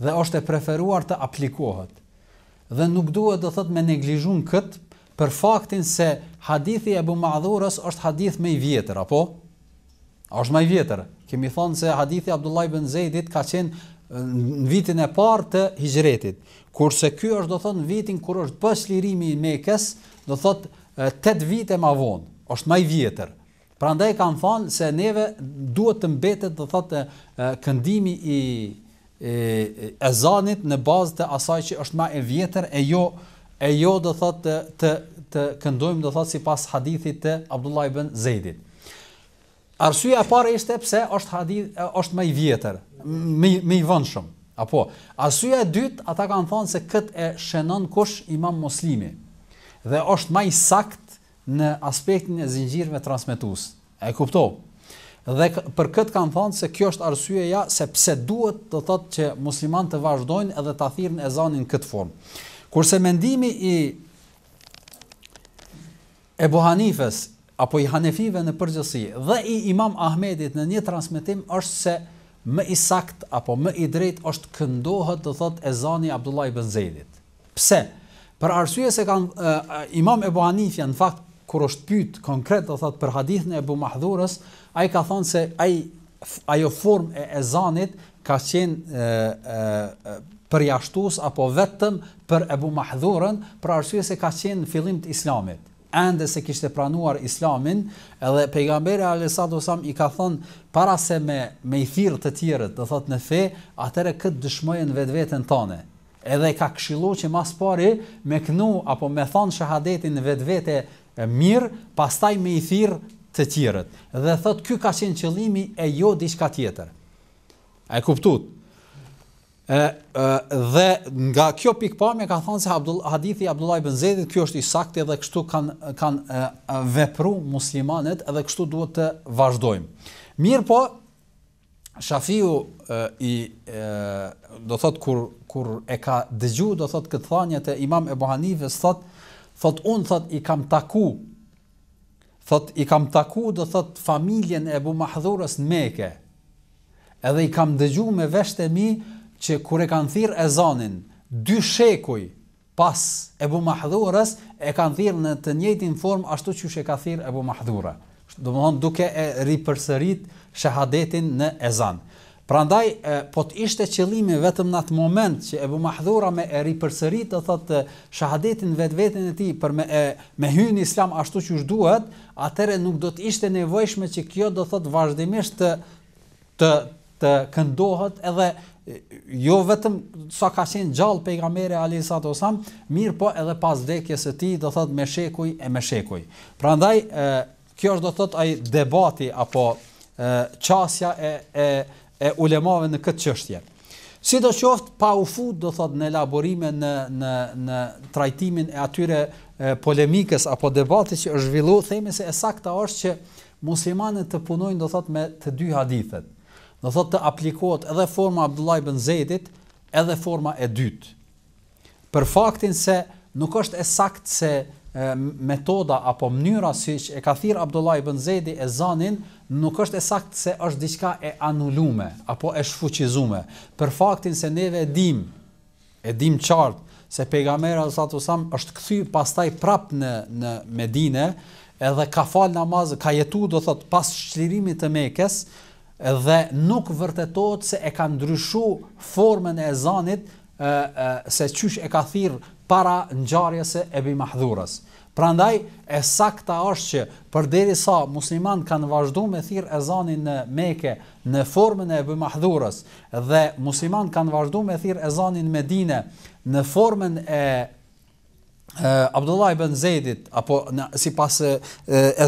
dhe është e preferuar të aplikohet. Dhe nuk duhet dhe thot me neglijhun këtë për faktin se hadithi e bimahdhurës është hadith me i vjetër, apo? Apo? është më i vjetër. Kemi thënë se hadithi Abdullah ibn Zeidit ka qenë në vitin e parë të Hijretit, kurse ky është do thonë vitin kur është pas lirimit të Mekës, do thotë 8 vite më vonë. Është më i vjetër. Prandaj kanë thënë se neve duhet të mbetet do thotë këndimi i e ezanit në bazë të asaj që është më e vjetër e jo e jo do thotë të të këndojmë do thotë sipas hadithit të Abdullah ibn Zeidit. Arsyeja e parë ishte pse është hadith është më i vjetër, më i vonshëm. Apo arsyeja e dytë ata kanë thënë se këtë e shënon kush Imam Muslimi. Dhe është më i sakt në aspektin e zinxhirëve transmetues. E kuptoj. Dhe për këtë kanë thënë se kjo është arsyeja se pse duhet të thotë që muslimanët të vazhdojnë edhe ta thirrën ezanin këtë formë. Kurse mendimi i Ebu Hanifes, apo i hanefive në përgjësi, dhe i imam Ahmedit në një transmitim është se më i sakt apo më i drejt është këndohet të thot e zani Abdullah i Benzedit. Pse? Për arsye se kanë, e, imam Ebu Hanifja në fakt, kur është pytë konkret të thot për hadith në Ebu Mahdhurës, a i ka thonë se aj, ajo form e e zanit ka qenë përjashtus apo vetëm për Ebu Mahdhurën, për arsye se ka qenë fillim të islamit ende se kishte pranuar islamin, edhe pejgamberi Alesat Sam i ka thonë, para se me, me i thirë të tjërët, dhe thotë në fe, atëre këtë dëshmojën vetë vetën tane. Edhe ka këshilu që mas pari me kënu, apo me thonë shahadetin vetë vete mirë, pastaj me i thirë të tjërët. Dhe thotë, kë ka qenë qëlimi e jo diçka tjetër. E kuptut e dhe nga kjo pikpamje ka thënë se Abdul Hadithi Abdullah ibn Zeidit kjo është i saktë dhe kështu kanë kanë vepruar muslimanët edhe kështu duhet të vazhdojmë. Mirpo Shafiu e, i e, do thot kur kur e ka dëgju do thot këtë thënie të Imam Ebu Hanife thot thot un thot i kam taku thot i kam taku do thot familjen e Bu Mahdhurës në Mekë. Edhe i kam dëgju me veshtë e mi që kur e kanë thirr ezanin, dy shekuj pas Ebu Mahdhurës e kanë thirr në të njëjtin form ashtu siç e ka thirr Ebu Mahdhura. Do të thonë duke e ripërsërit shahadetin në ezan. Prandaj po të ishte qëllimi vetëm në atë moment që Ebu Mahdhura me e ripërsërit të thotë shahadetin vetveten e tij për me e, me Islam ashtu siç duhet, atëherë nuk do të ishte nevojshme që kjo do thotë vazhdimisht të të të këndohet edhe jo vetëm sa ka qenë gjallë pejgamberi Alisat Osam, mirë po edhe pas vdekjes e ti, do thot me shekuj e me shekuj. Pra ndaj, kjo është do thot ai debati apo çasja qasja e, e, e ulemave në këtë qështje. Si do pa u fut, do thot, në elaborime në, në, në trajtimin e atyre polemikës apo debati që është villu, themi se e sakta është që muslimanët të punojnë, do thot, me të dy hadithet dhe thot të aplikohet edhe forma Abdullah ibn Zeidit, edhe forma e dytë. Për faktin se nuk është e se metoda apo mënyra si që e ka thirë Abdullah ibn Zeidi e zanin, nuk është e se është diçka e anullume, apo e shfuqizume. Për faktin se neve e dim, e dim qartë, se pejgamera sallallahu alajhi është kthyr pastaj prap në në Medinë, edhe ka fal namaz, ka jetu do thot pas çlirimit të Mekës, dhe nuk vërtetohet se e ka ndryshu formën e ezanit e, e, se qysh e ka thirë para ngjarjes e bimahdhurës. Pra ndaj, e sakta është që përderisa sa musliman kanë vazhdu me thirë ezanin në meke në formën e bimahdhurës dhe musliman kanë vazhdu me thirë ezanin me dine në formën e Abdullah ibn Zeidit apo në, si pas e,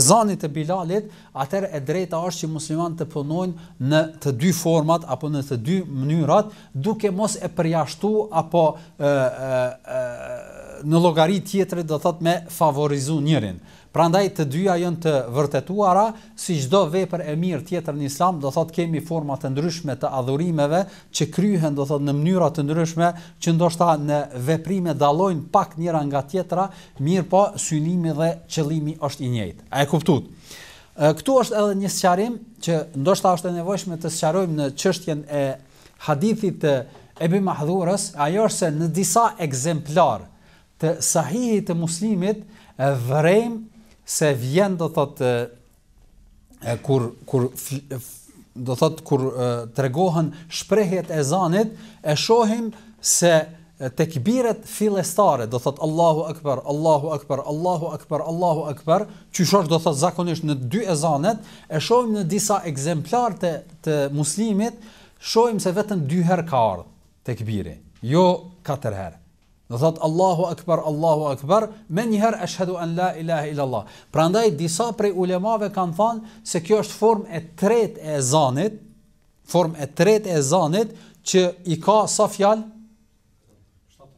zanit të Bilalit, atër e drejta është që musliman të punojnë në të dy format apo në të dy mënyrat duke mos e përjashtu apo në logarit tjetërit dhe thot me favorizu njërin. Prandaj të dyja janë të vërtetuara, si çdo vepër e mirë tjetër në Islam, do thotë kemi forma të ndryshme të adhurimeve që kryhen do thotë në mënyra të ndryshme, që ndoshta në veprime dallojnë pak njëra nga tjetra, mirë po synimi dhe qëllimi është i njëjtë. A e kuptuat? Ktu është edhe një sqarim që ndoshta është e nevojshme të sqarojmë në çështjen e hadithit të Ebi Mahdhurës, ajo është se në disa ekzemplar të sahihit të muslimit, vrem se vjen do thot kur kur do thot kur tregohen shprehjet e zanit e shohim se tekbiret fillestare do thot Allahu akbar Allahu akbar Allahu akbar Allahu akbar ti shoh do thot zakonisht ne dy ezanet e shohim ne disa ekzemplar te muslimit shohim se vetem dy her ka ard tek jo katër herë Dhe thot Allahu akbar, Allahu akbar, me njëherë është hedu la ilaha illa Allah. Prandaj disa prej ulemave kanë thanë se kjo është form e tret e zanit, form e tret e zanit, që i ka sa fjalë,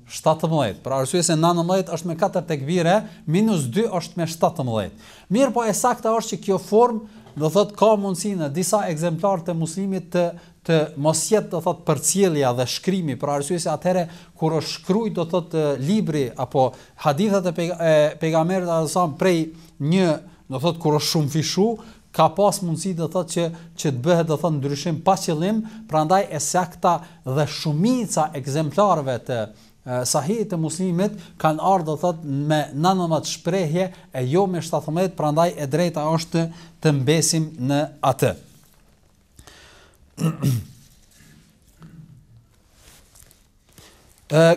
17. Pra arsye se 19 është me 4 tek bire, minus 2 është me 17. Mirë po e sakta është që kjo formë, dhe thotë ka mundësi disa egzemplarë të muslimit të, të mos jetë do thot përcjellja dhe shkrimi për arsye se atëherë kur u shkruaj do thot libri apo hadithat e pejgamberit sa sa prej një do thot kur u shumë fishu ka pas mundësi do thot që që të bëhet do thot ndryshim pa qëllim prandaj e sakta dhe shumica ekzemplarëve të sahih të muslimit kanë ardhë do thot me 19 shprehje e jo me 17 prandaj e drejta është të mbesim në atë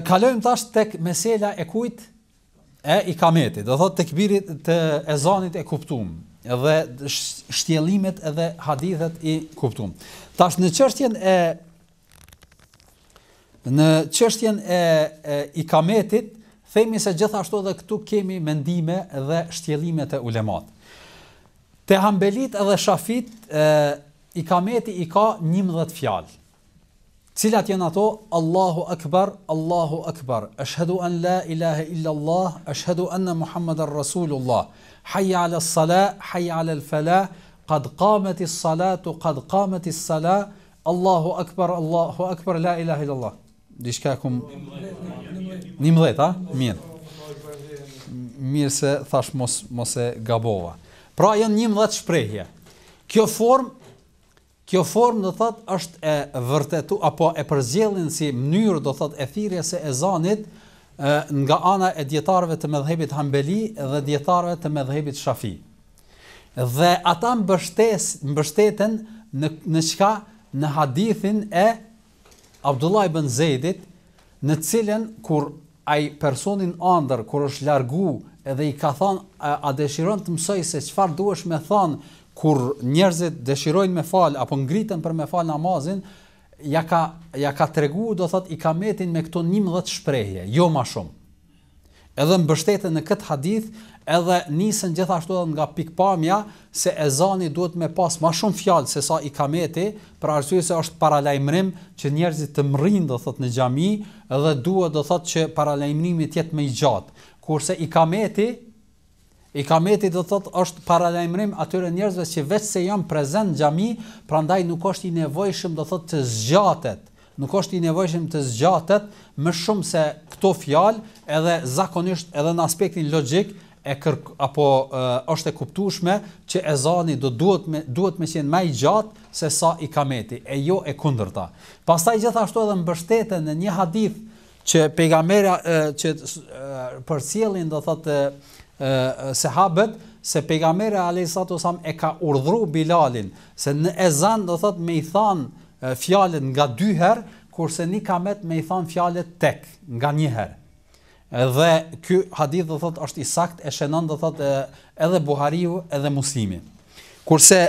Kalojmë tash tek mesela e kujt e i kametit, do thot tek birit të ezanit e kuptum, dhe shtjellimet edhe hadithet i kuptum. Tash në qështjen e në çështjen e, e i kametit, themi se gjithashtu dhe këtu kemi mendime dhe shtjelimet e ulemat. Te hambelit edhe shafit e i kameti i ka 11 fjalë. Cilat janë ato? Allahu Akbar, Allahu Akbar, ashhadu an la ilaha illa Allah, ashhadu anna Muhammadar Rasulullah, hayya 'ala as-salah, hayya 'ala al-falah, qad qamatis as-salatu, qad qamatis salah Allahu Akbar, Allahu Akbar, la ilaha illa Allah. Dishka kum 11, a? Mir. Mirë se thash mos mos e gabova. Pra janë 11 shprehje. Kjo formë Kjo formë do thotë është e vërtetu apo e përzjellin si mënyrë do thotë e thirrjes e zanit nga ana e dietarëve të mëdhëbit Hambeli dhe dietarëve të mëdhëbit Shafi. Dhe ata mbështes mbështeten në në çka në hadithin e Abdullah ibn Zeidit, në cilën kur ai personin ëndër kur është largu edhe i ka thonë a dëshiron të mësoj se çfarë duhesh me thonë kur njerëzit dëshirojnë me fal apo ngritën për me fal namazin, ja ka ja ka tregu do thot i kametin me këto 11 shprehje, jo më shumë. Edhe mbështeten në kët hadith, edhe nisën gjithashtu edhe nga pikpamja se ezani duhet me pas më shumë fjalë se sa i kameti, për arsye se është paralajmërim që njerëzit të mrinë do thot në xhami dhe duhet do thot që paralajmërimi të jetë më i gjatë. Kurse i kameti I kameti do thot është paralajmërim atyre njerëzve që vetë se janë prezent xhami, prandaj nuk është i nevojshëm do thot të zgjatet. Nuk është i nevojshëm të zgjatet më shumë se këto fjalë, edhe zakonisht edhe në aspektin logjik e kërk apo e, është e kuptueshme që ezani do duhet me duhet me qenë më i gjatë se sa i kameti, e jo e kundërta. Pastaj gjithashtu edhe mbështeten në një hadith që pejgamberi që përcjellin do thotë sahabët se pejgamberi alayhisatu sallam e ka urdhëruar Bilalin se në ezan do thot me i than fjalën nga dy herë kurse në kamet me i than fjalët tek nga një herë. Edhe ky hadith do thot është i sakt e shënon do thot edhe Buhariu edhe Muslimi. Kurse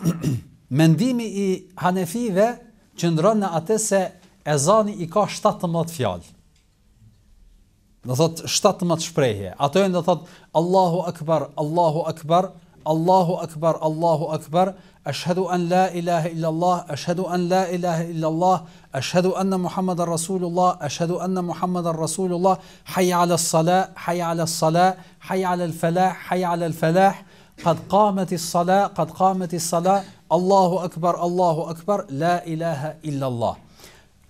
mendimi i Hanefive qëndron në atë se ezani i ka 17 fjalë. Do thot shtatë më të shprejhje. Ato e në thot Allahu Akbar, Allahu Akbar, Allahu Akbar, Allahu Akbar, ashadu an la ilaha illa Allah, ashadu an la ilaha illa Allah, ashadu anna Muhammad ar Rasulullah, ashadu anna Muhammad Rasulullah, hajja ala s-salah, hajja ala s-salah, hajja ala l-falah, hajja ala l-falah, qad qamati salah qad qamati salah Allahu Akbar, Allahu Akbar, la ilaha illa Allah.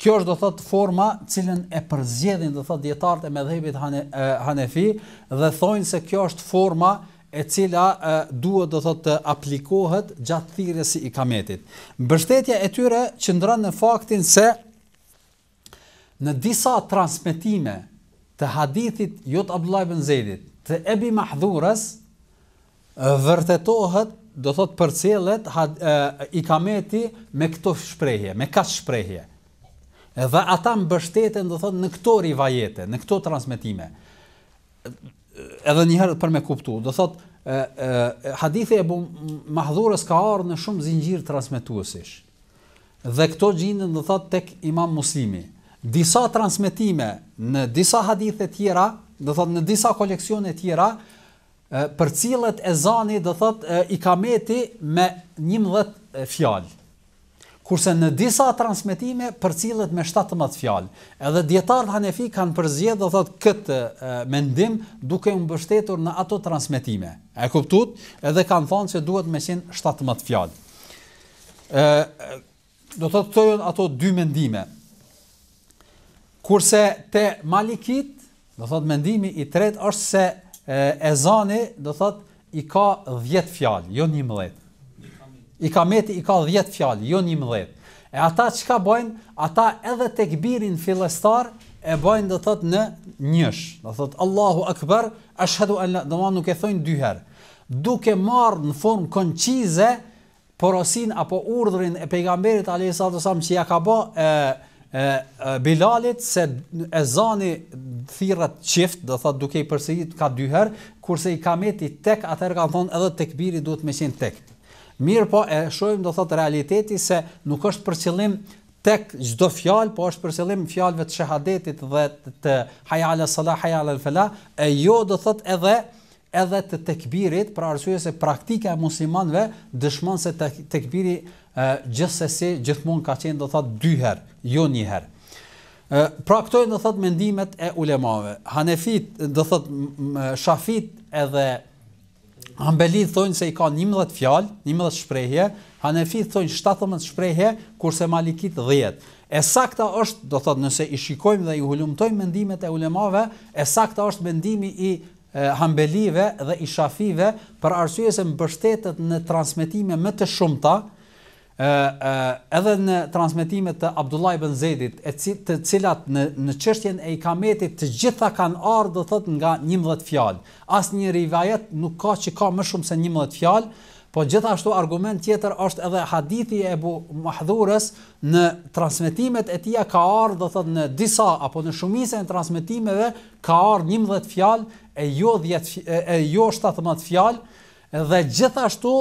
Kjo është do thot forma cilën e përzjedhin do thot dietarët e mëdhëvit Hanefi dhe thonë se kjo është forma e cila e, duhet do thot të aplikohet gjatë thirrjes së ikametit. Mbështetja e tyre qëndron në faktin se në disa transmetime të hadithit jot Abdullah ibn Zeidit të Ebi Mahdhuras vërtetohet do thot përcjellet ikameti me këto shprehje, me kaç shprehje Edhe ata mbështeten, do thonë, në këto rivajete, në këto transmitime. Edhe një herë për me kuptu, do thotë, hadithi e bu mahdhurës ka arë në shumë zingjirë transmituësish. Dhe këto gjindën, do thotë, tek imam muslimi. Disa transmitime në disa hadithe tjera, do thotë, në disa koleksione tjera, për cilët e zani, do thotë, i kameti me një mëdhet fjallë kurse në disa transmitime përcillet me 17 fjalë. Edhe dietarët hanefi kanë do thot këtë mendim duke u mbështetur në ato transmetime. E kuptuat? Edhe kanë thënë se duhet me 17 fjalë. ë do të thotë ato dy mendime. Kurse te Malikit, do thot mendimi i tretë është se ezani, do thot i ka 10 fjalë, jo 11 i ka meti i ka 10 fjalë, jo 11. E ata çka bojnë? Ata edhe tek birin fillestar e bojnë do thot në njësh. Do thot Allahu Akbar, ashhadu an la, do më nuk e thojnë dy herë. Duke marr në formë koncize porosin apo urdhrin e pejgamberit alayhis sallam që ja ka bë e, e, Bilalit se e zani thirrat çift, do thot duke i përsëritur ka dy herë, kurse i kameti tek atëherë kan thon edhe tekbiri duhet me qen tek. Mirë po e shojmë do thotë realiteti se nuk është për qëllim tek çdo fjalë, po është për qëllim fjalëve të shahadetit dhe të hayala salah hayala falah, e jo do thotë edhe edhe të tekbirit, pra arsye se praktika e muslimanëve dëshmon se tekbiri gjithsesi gjithmonë ka qenë do thotë dy herë, jo një herë. Pra këto do thotë mendimet e ulemave. Hanefit do thotë shafit edhe Ambeli thonë se i ka 11 fjalë, 11 shprehje, Hanefi thonë 17 shprehje, kurse Malikit 10. E saktë është, do thotë, nëse i shikojmë dhe i hulumtojmë mendimet e ulemave, e saktë është mendimi i Hanbelive dhe i Shafive për arsye se mbështetet në transmetime më të shumta, edhe në transmitimet të Abdullah ibn Zedit, e cilat të cilat në në çështjen e ikametit të gjitha kanë ardhur do thot nga 11 fjalë. Asnjë rivajet nuk ka që ka më shumë se 11 fjalë. Po gjithashtu argument tjetër është edhe hadithi e Abu Mahdhurës në transmetimet e tij ka ardhur do thotë në disa apo në shumicën e transmetimeve ka ardhur 11 fjalë e jo 10 e jo 17 fjalë dhe gjithashtu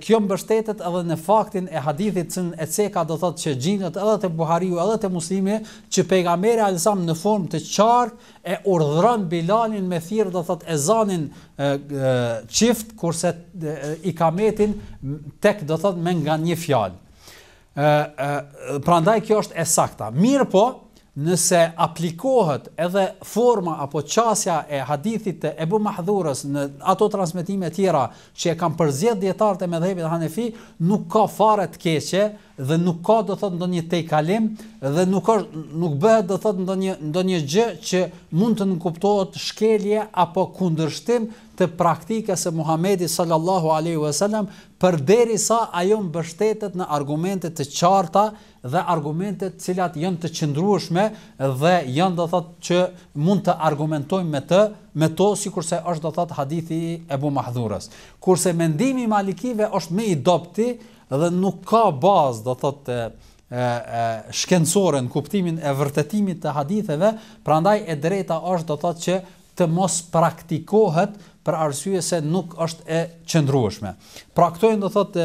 kjo mbështetet edhe në faktin e hadithit cën e ceka do thotë që gjinët edhe të Buhariu edhe të Muslimi që pejgamberi alsam në formë të qartë e urdhëron Bilalin me thirë do thotë ezanin çift kurse e, i kametin tek do thotë me nga një fjalë. ë prandaj kjo është e saktë. Mirë po, nëse aplikohet edhe forma apo qasja e hadithit të Ebu Mahdhurës në ato transmitime tjera që e kam përzjet djetarët e medhebit Hanefi, nuk ka fare të keqe, dhe nuk ka do thot ndonjë tej kalim dhe nuk ka nuk bëhet do thot ndonjë ndonjë gjë që mund të nënkuptohet shkelje apo kundërshtim të praktikës së Muhamedit sallallahu alaihi wasallam përderisa ajo mbështetet në argumente të qarta dhe argumente të cilat janë të qëndrueshme dhe janë do thot që mund të argumentojmë me të me to sikurse është do thot hadithi e Abu Mahdhuras kurse mendimi i Malikive është më i dobti dhe nuk ka bazë, do thotë, e, e shkencore në kuptimin e vërtetimit të haditheve, prandaj e drejta është do thotë që të mos praktikohet për arsye se nuk është e qëndrueshme. Pra këto janë do thotë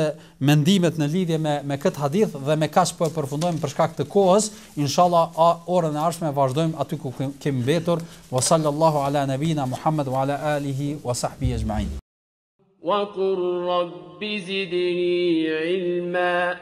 mendimet në lidhje me me kët hadith dhe me kaç po e përfundojmë për shkak të kohës, inshallah a orën e ardhshme vazhdojmë aty ku kemi mbetur. Wa sallallahu ala nabina Muhammad wa ala alihi wa sahbihi ecma'in. وقل رب زدني علما